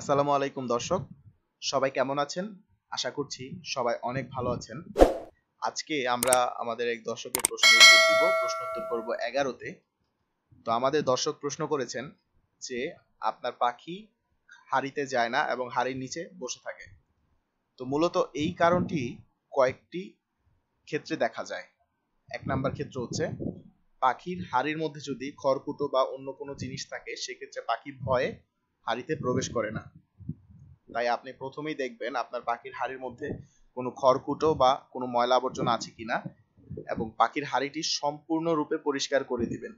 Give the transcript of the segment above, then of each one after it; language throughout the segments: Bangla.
আসসালামু আলাইকুম দর্শক সবাই কেমন আছেন আশা করছি সবাই অনেক ভালো আছেন আজকে আমরা আমাদের এক দর্শকের প্রশ্ন উত্তর দিব প্রশ্ন উত্তর করব এগারোতে তো আমাদের দর্শক প্রশ্ন করেছেন যে আপনার পাখি হাড়িতে যায় না এবং হাড়ির নিচে বসে থাকে তো মূলত এই কারণটি কয়েকটি ক্ষেত্রে দেখা যায় এক নাম্বার ক্ষেত্র হচ্ছে পাখির হাড়ির মধ্যে যদি খড়কুটো বা অন্য কোনো জিনিস থাকে সেক্ষেত্রে পাখি ভয়ে হাড়িতে প্রবেশ করে না তাই আপনি প্রথমেই দেখবেন আপনার পাখির হাড়ির মধ্যে কোনো খড়কুটো বা কোনো ময়লা আবর্জনা আছে কিনা এবং পাখির হাড়িটি সম্পূর্ণরূপে পরিষ্কার করে দিবেন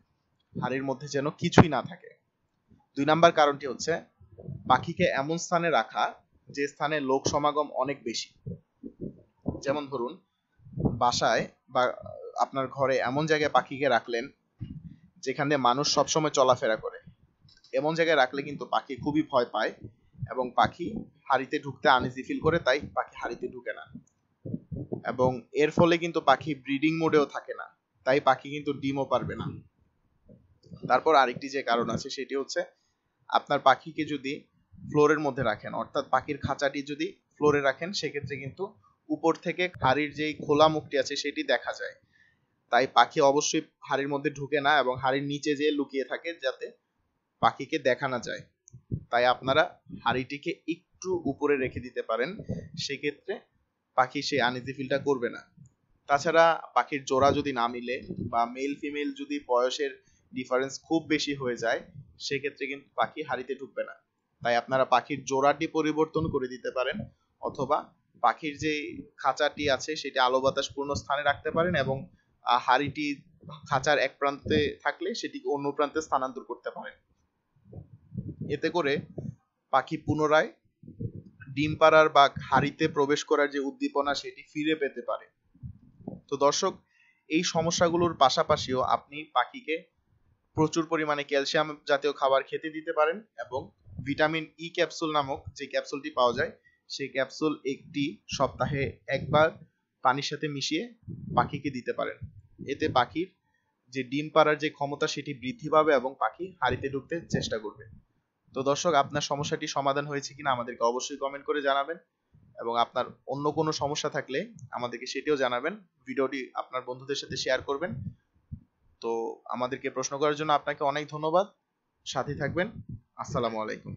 হাড়ির মধ্যে যেন কিছুই না থাকে দুই নাম্বার কারণটি হচ্ছে পাখিকে এমন স্থানে রাখা যে স্থানে লোক সমাগম অনেক বেশি যেমন ধরুন বাসায় বা আপনার ঘরে এমন জায়গায় পাখিকে রাখলেন যেখানে মানুষ সবসময় চলাফেরা করে এমন জায়গায় রাখলে কিন্তু পাখি খুবই ভয় পায় এবং পাখি হাড়িতে ঢুকতে আনিজি ফিল করে তাই পাখি হাড়িতে ঢুকে না এবং এর ফলে কিন্তু পাখি ব্রিডিং মোডেও থাকে না তাই পাখি কিন্তু ডিমও পারবে না তারপর আরেকটি যে কারণ আছে সেটি হচ্ছে আপনার পাখিকে যদি ফ্লোরের মধ্যে রাখেন অর্থাৎ পাখির খাঁচাটি যদি ফ্লোরে রাখেন সেক্ষেত্রে কিন্তু উপর থেকে হাড়ির যেই খোলা মুখটি আছে সেটি দেখা যায় তাই পাখি অবশ্যই হাড়ির মধ্যে ঢুকে না এবং হাড়ির নিচে যেয়ে লুকিয়ে থাকে যাতে পাখিকে দেখা না যায় তাই আপনারা হাঁড়িটিকে একটু উপরে রেখে দিতে পারেন সেক্ষেত্রে পাখি সেই আনিজি ফিলটা করবে না তাছাড়া পাখির জোড়া যদি না মিলে বা মেল ফিমেল যদি বয়সের ডিফারেন্স খুব বেশি হয়ে যায় সেক্ষেত্রে কিন্তু পাখি হাড়িতে ঢুকবে না তাই আপনারা পাখির জোড়াটি পরিবর্তন করে দিতে পারেন অথবা পাখির যে খাঁচাটি আছে সেটি আলো বাতাস পূর্ণ স্থানে রাখতে পারেন এবং হাড়িটি খাঁচার এক প্রান্তে থাকলে সেটিকে অন্য প্রান্তে স্থানান্তর করতে পারেন এতে করে পাখি পুনরায় ডিম পাড়ার বা হাড়িতে প্রবেশ করার যে উদ্দীপনা সেটি ফিরে পেতে পারে তো দর্শক এই সমস্যাগুলোর পাশাপাশিও আপনি পাখিকে প্রচুর পরিমাণে ক্যালসিয়াম জাতীয় খাবার খেতে দিতে পারেন এবং ভিটামিন ই ক্যাপসুল নামক যে ক্যাপসুলটি পাওয়া যায় সেই ক্যাপসুল একটি সপ্তাহে একবার পানির সাথে মিশিয়ে পাখিকে দিতে পারেন এতে পাখির যে ডিম পাড়ার যে ক্ষমতা সেটি বৃদ্ধি পাবে এবং পাখি হাড়িতে ঢুকতে চেষ্টা করবে তো দর্শক আপনার সমস্যাটি সমাধান হয়েছে কিনা আমাদেরকে অবশ্যই কমেন্ট করে জানাবেন এবং আপনার অন্য কোনো সমস্যা থাকলে আমাদেরকে সেটিও জানাবেন ভিডিওটি আপনার বন্ধুদের সাথে শেয়ার করবেন তো আমাদেরকে প্রশ্ন করার জন্য আপনাকে অনেক ধন্যবাদ সাথে থাকবেন আসসালামু আলাইকুম